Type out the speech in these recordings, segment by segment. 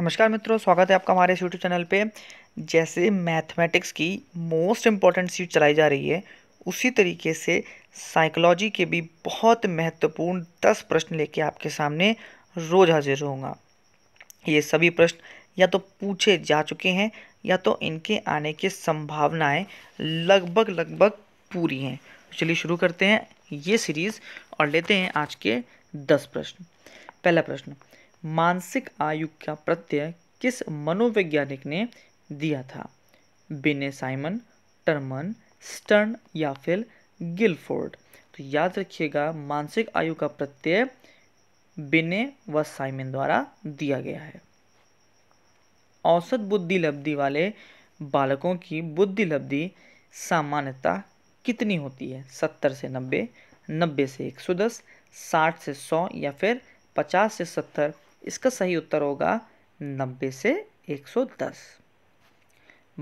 नमस्कार मित्रों स्वागत है आपका हमारे यूट्यूब चैनल पे जैसे मैथमेटिक्स की मोस्ट इम्पॉर्टेंट सीट चलाई जा रही है उसी तरीके से साइकोलॉजी के भी बहुत महत्वपूर्ण दस प्रश्न लेके आपके सामने रोज़ हाजिर होऊंगा ये सभी प्रश्न या तो पूछे जा चुके हैं या तो इनके आने की संभावनाएँ लगभग लगभग पूरी हैं चलिए शुरू करते हैं ये सीरीज़ और लेते हैं आज के दस प्रश्न पहला प्रश्न मानसिक आयु का प्रत्यय किस मनोवैज्ञानिक ने दिया था बिने साइमन टर्मन स्टर्न या फिर गिलफोर्ड तो याद रखिएगा मानसिक आयु का प्रत्यय बिने व साइमन द्वारा दिया गया है औसत बुद्धि लब्धि वाले बालकों की बुद्धि लब्धि सामान्यतः कितनी होती है सत्तर से नब्बे नब्बे से एक सौ दस साठ से सौ या फिर पचास से सत्तर इसका सही उत्तर होगा नब्बे से 110।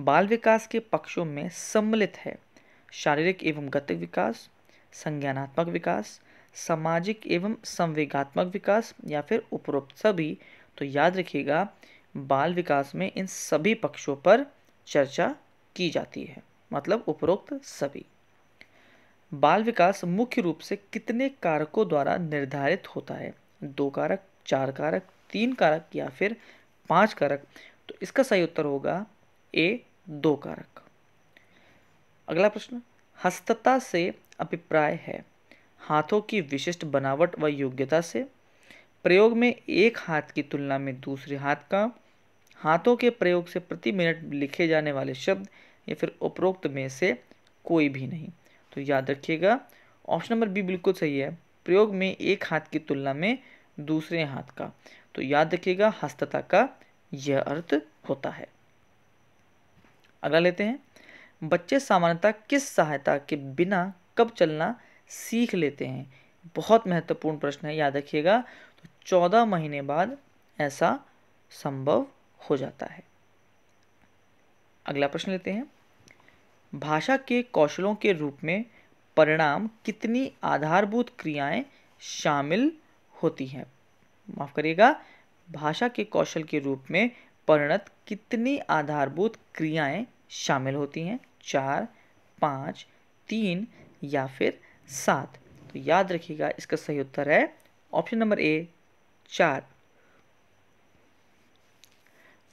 बाल विकास के पक्षों में सम्मिलित है शारीरिक एवं गतिक विकास संज्ञानात्मक विकास सामाजिक एवं संवेगात्मक विकास या फिर उपरोक्त सभी तो याद रखिएगा बाल विकास में इन सभी पक्षों पर चर्चा की जाती है मतलब उपरोक्त सभी बाल विकास मुख्य रूप से कितने कारकों द्वारा निर्धारित होता है दो कारक चार कारक तीन कारक या फिर पांच कारक तो इसका सही उत्तर होगा ए दो कारक अगला प्रश्न हस्तता से अभिप्राय है हाथों की विशिष्ट बनावट व योग्यता से प्रयोग में एक हाथ की तुलना में दूसरे हाथ का हाथों के प्रयोग से प्रति मिनट लिखे जाने वाले शब्द या फिर उपरोक्त में से कोई भी नहीं तो याद रखिएगा ऑप्शन नंबर बी बिल्कुल सही है प्रयोग में एक हाथ की तुलना में दूसरे हाथ का तो याद रखिएगा हस्तता का यह अर्थ होता है अगला लेते हैं बच्चे सामान्यतः किस सहायता के बिना कब चलना सीख लेते हैं बहुत महत्वपूर्ण प्रश्न है याद रखिएगा तो चौदह महीने बाद ऐसा संभव हो जाता है अगला प्रश्न लेते हैं भाषा के कौशलों के रूप में परिणाम कितनी आधारभूत क्रियाएं शामिल होती हैं माफ करिएगा भाषा के कौशल के रूप में परिणत कितनी आधारभूत क्रियाएं शामिल होती हैं चार पाँच तीन या फिर सात तो याद रखिएगा इसका सही उत्तर है ऑप्शन नंबर ए चार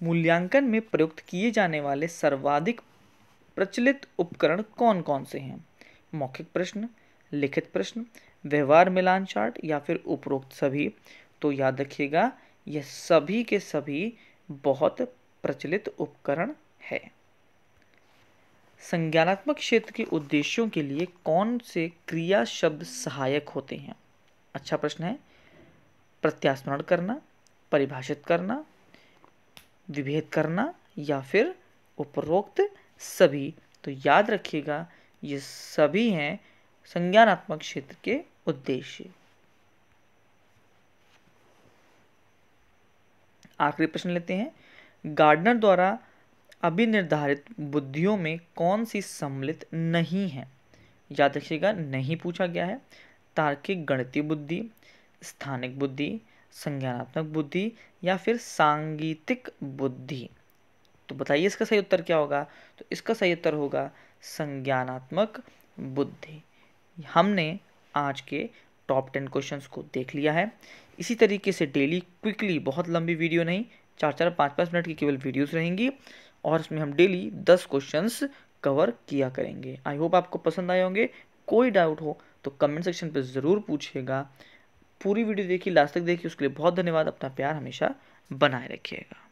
मूल्यांकन में प्रयुक्त किए जाने वाले सर्वाधिक प्रचलित उपकरण कौन कौन से हैं मौखिक प्रश्न लिखित प्रश्न व्यवहार मिलान चार्ट या फिर उपरोक्त सभी तो याद रखिएगा यह सभी के सभी बहुत प्रचलित उपकरण है संज्ञानात्मक क्षेत्र के उद्देश्यों के लिए कौन से क्रिया शब्द सहायक होते हैं अच्छा प्रश्न है प्रत्यास्मरण करना परिभाषित करना विभेद करना या फिर उपरोक्त सभी तो याद रखिएगा ये सभी हैं संज्ञानात्मक क्षेत्र के उद्देश्य आखिरी प्रश्न लेते हैं गार्डनर द्वारा निर्धारित बुद्धियों में कौन सी सम्मिलित नहीं है याद रखिएगा नहीं पूछा गया है तार्किक गणितीय बुद्धि स्थानिक बुद्धि संज्ञानात्मक बुद्धि या फिर सांगीतिक बुद्धि तो बताइए इसका सही उत्तर क्या होगा तो इसका सही उत्तर होगा संज्ञानात्मक बुद्धि हमने आज के टॉप टेन क्वेश्चन को देख लिया है इसी तरीके से डेली क्विकली बहुत लंबी वीडियो नहीं चार चार पाँच पाँच मिनट की केवल वीडियोस रहेंगी और इसमें हम डेली दस क्वेश्चंस कवर किया करेंगे आई होप आपको पसंद आए होंगे कोई डाउट हो तो कमेंट सेक्शन पर ज़रूर पूछिएगा पूरी वीडियो देखिए लास्ट तक देखिए उसके लिए बहुत धन्यवाद अपना प्यार हमेशा बनाए रखिएगा